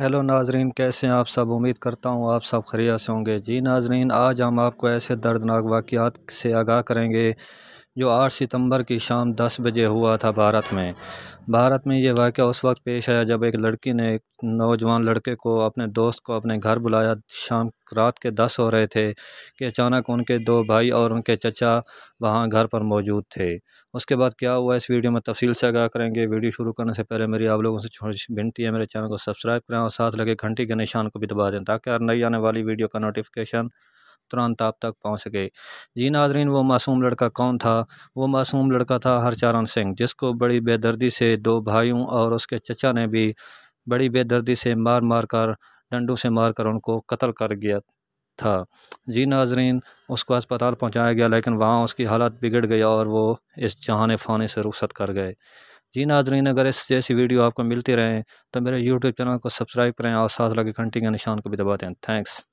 hello नाजरीन कैसे हैं आप सब उम्मीद करता हूँ आप सब खरिया से होंगे जी नाजरीन आज हम आपको ऐसे दर्दनाक वाक़ से आगाह करेंगे जो 8 सितंबर की शाम 10 बजे हुआ था भारत में भारत में ये वाक़ उस वक्त पेश आया जब एक लड़की ने एक नौजवान लड़के को अपने दोस्त को अपने घर बुलाया शाम रात के दस हो रहे थे कि अचानक उनके दो भाई और उनके चचा वहाँ घर पर मौजूद थे उसके बाद क्या हुआ इस वीडियो में तफसील से आगा करेंगे वीडियो शुरू करने से पहले मेरी आप लोगों से छोटी विनती है मेरे चैनल को सब्सक्राइब करें और साथ लगे घंटी के निशान को भी दबा दें ताकि हर नई आने वाली वीडियो का नोटिफिकेशन तुरंत आप तक पहुँच सके जी नाजरीन वो मासूम लड़का कौन था वो मासूम लड़का था हरचरण सिंह जिसको बड़ी बेदर्दी से दो भाइयों और उसके चचा ने भी बड़ी बेदर्दी से मार मार कर डंडों से मार कर उनको कत्ल कर गया था जी नाजरीन उसको अस्पताल पहुंचाया गया लेकिन वहाँ उसकी हालत बिगड़ गई और वो इस जहान फाने से रुखसत कर गए जी नाजरीन अगर इस जैसी वीडियो आपको मिलती रहें तो मेरे यूट्यूब चैनल को सब्सक्राइब करें और साथ लगे घंटी के निशान को भी दबा दें थैंक्स